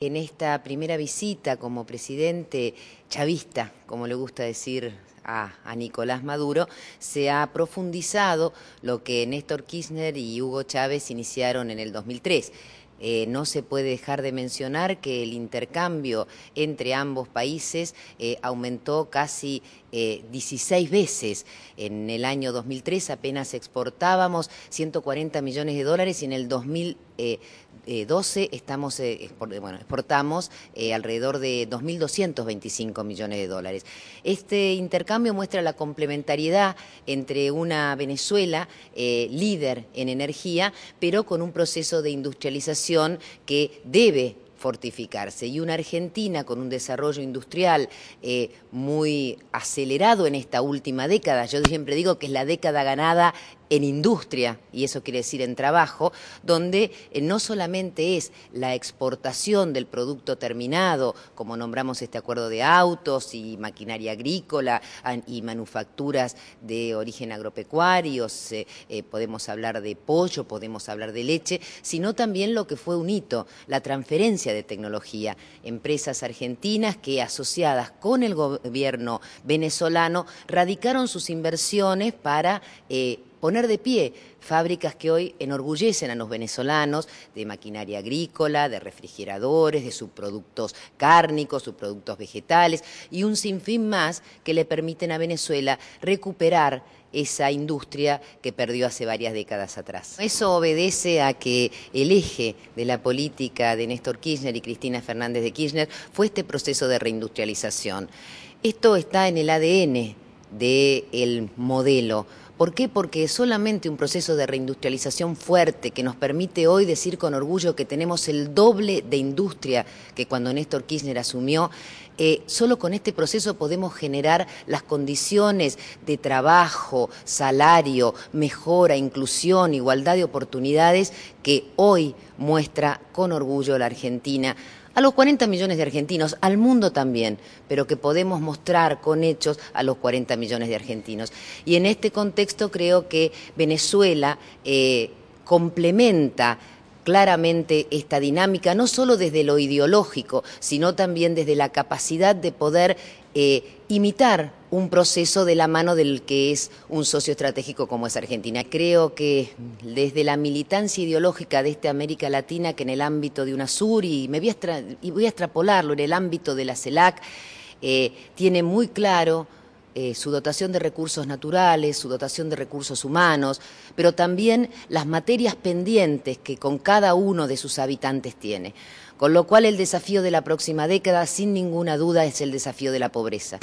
En esta primera visita como presidente chavista, como le gusta decir a, Nicolás Maduro, se ha profundizado lo que Néstor Kirchner y Hugo Chávez iniciaron en el 2003. Eh, no se puede dejar de mencionar que el intercambio entre ambos países eh, aumentó casi 16 eh, veces. En el año 2003 apenas exportábamos 140 millones de dólares y en el 2000 12 eh, estamos, eh, bueno, exportamos eh, alrededor de 2.225 millones de dólares. Este intercambio muestra la complementariedad entre una Venezuela líder en energía, pero con un proceso de industrialización que debe fortificarse. Y una Argentina con un desarrollo industrial muy acelerado en esta última década, yo siempre digo que es la década ganada en industria, y eso quiere decir en trabajo, donde eh, no solamente es la exportación del producto terminado, como nombramos este acuerdo de autos y maquinaria agrícola y manufacturas de origen agropecuario, eh, eh, podemos hablar de pollo, podemos hablar de leche, sino también lo que fue un hito, la transferencia de tecnología. Empresas argentinas que asociadas con el gobierno venezolano radicaron sus inversiones para poner de pie fábricas que hoy enorgullecen a los venezolanos de maquinaria agrícola, de refrigeradores, de subproductos cárnicos, subproductos vegetales y un sinfín más que le permiten a Venezuela recuperar esa industria que perdió hace varias décadas atrás. Eso obedece a que el eje de la política de Néstor Kirchner y Cristina Fernández de Kirchner fue este proceso de reindustrialización. Esto está en el ADN del modelo ¿Por qué? Porque solamente un proceso de reindustrialización fuerte que nos permite hoy decir con orgullo que tenemos el doble de industria que cuando Néstor Kirchner asumió, eh, solo con este proceso podemos generar las condiciones de trabajo, salario, mejora, inclusión, igualdad de oportunidades que hoy muestra con orgullo la Argentina a los 40 millones de argentinos, al mundo también, pero que podemos mostrar con hechos a los 40 millones de argentinos. Y en este contexto creo que Venezuela eh, complementa claramente esta dinámica, no solo desde lo ideológico, sino también desde la capacidad de poder eh, imitar un proceso de la mano del que es un socio estratégico como es Argentina. Creo que desde la militancia ideológica de esta América Latina, que en el ámbito de UNASUR, y, me voy, a extrapolarlo en el ámbito de la CELAC, eh, tiene muy claro eh, su dotación de recursos naturales, su dotación de recursos humanos, pero también las materias pendientes que con cada uno de sus habitantes tiene. Con lo cual el desafío de la próxima década, sin ninguna duda, es el desafío de la pobreza.